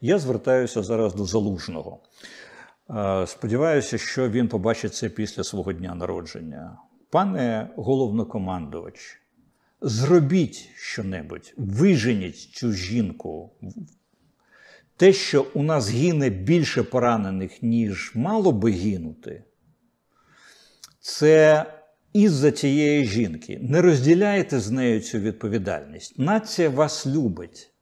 Я звертаюся зараз до залужного. Е, сподіваюся, що він побачить це після свого дня народження. Пане головнокомандувач, зробіть щонебудь, виженіть цю жінку. Те, що у нас гине більше поранених, ніж мало би гинути, це із-за цієї жінки. Не розділяйте з нею цю відповідальність. Нація вас любить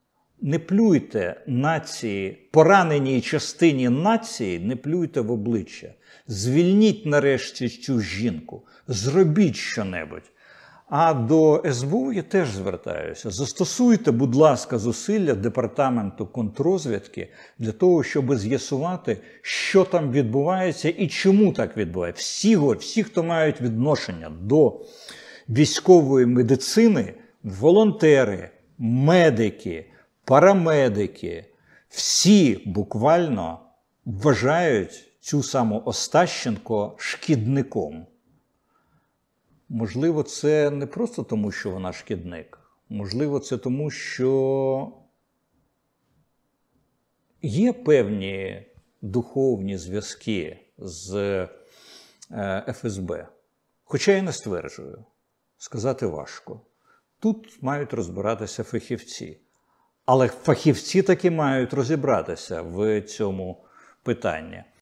не плюйте нації, пораненій частині нації, не плюйте в обличчя. Звільніть нарешті цю жінку, зробіть щонебудь. А до СБУ я теж звертаюся. Застосуйте, будь ласка, зусилля департаменту контрозвідки для того, щоб з'ясувати, що там відбувається і чому так відбувається. Всі, всі, хто мають відношення до військової медицини, волонтери, медики, парамедики, всі буквально вважають цю саму Остащенко шкідником. Можливо, це не просто тому, що вона шкідник. Можливо, це тому, що є певні духовні зв'язки з е, ФСБ. Хоча я не стверджую, сказати важко. Тут мають розбиратися фахівці. Але фахівці таки мають розібратися в цьому питанні.